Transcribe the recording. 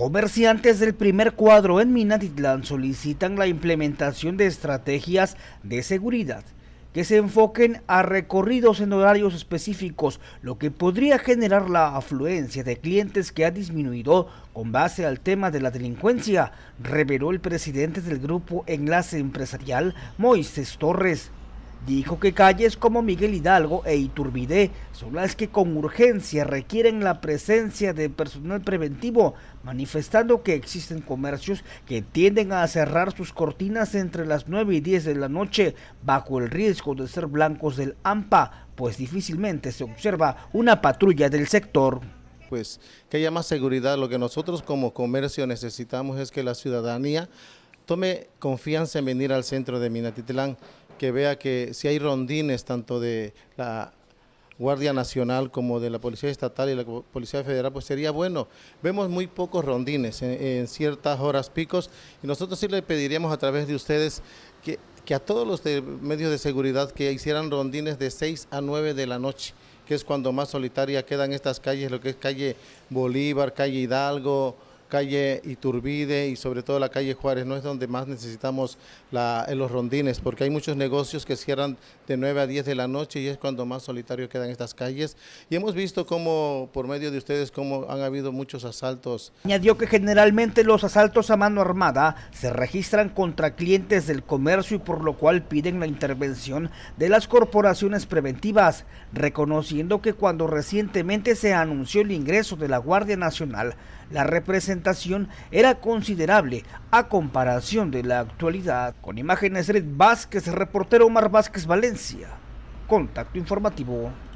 Comerciantes del primer cuadro en Minatitlán solicitan la implementación de estrategias de seguridad que se enfoquen a recorridos en horarios específicos, lo que podría generar la afluencia de clientes que ha disminuido con base al tema de la delincuencia, reveló el presidente del grupo Enlace Empresarial, Moisés Torres. Dijo que calles como Miguel Hidalgo e Iturbide son las que con urgencia requieren la presencia de personal preventivo, manifestando que existen comercios que tienden a cerrar sus cortinas entre las 9 y 10 de la noche bajo el riesgo de ser blancos del AMPA, pues difícilmente se observa una patrulla del sector pues que haya más seguridad. Lo que nosotros como comercio necesitamos es que la ciudadanía tome confianza en venir al centro de Minatitlán que vea que si hay rondines tanto de la Guardia Nacional como de la Policía Estatal y la Policía Federal, pues sería bueno. Vemos muy pocos rondines en, ciertas horas picos y nosotros sí le pediríamos a través de ustedes que, que a todos los medios de seguridad que hicieran rondines de 6 a 9 de la noche, que es cuando más solitaria quedan estas calles, lo que es calle Bolívar, calle Hidalgo, calle Iturbide y sobre todo la calle Juárez, no es donde más necesitamos la, los rondines, porque hay muchos negocios que cierran de 9 a 10 de la noche y es cuando más solitario quedan estas calles. Y hemos visto cómo, por medio de ustedes, cómo han habido muchos asaltos. Añadió que generalmente los asaltos a mano armada se registran contra clientes del comercio y por lo cual piden la intervención de las corporaciones preventivas, reconociendo que cuando recientemente se anunció el ingreso de la Guardia Nacional, la representación era considerable a comparación de la actualidad. Con imágenes Red Vázquez, reportero Omar Vázquez Valencia. Contacto informativo.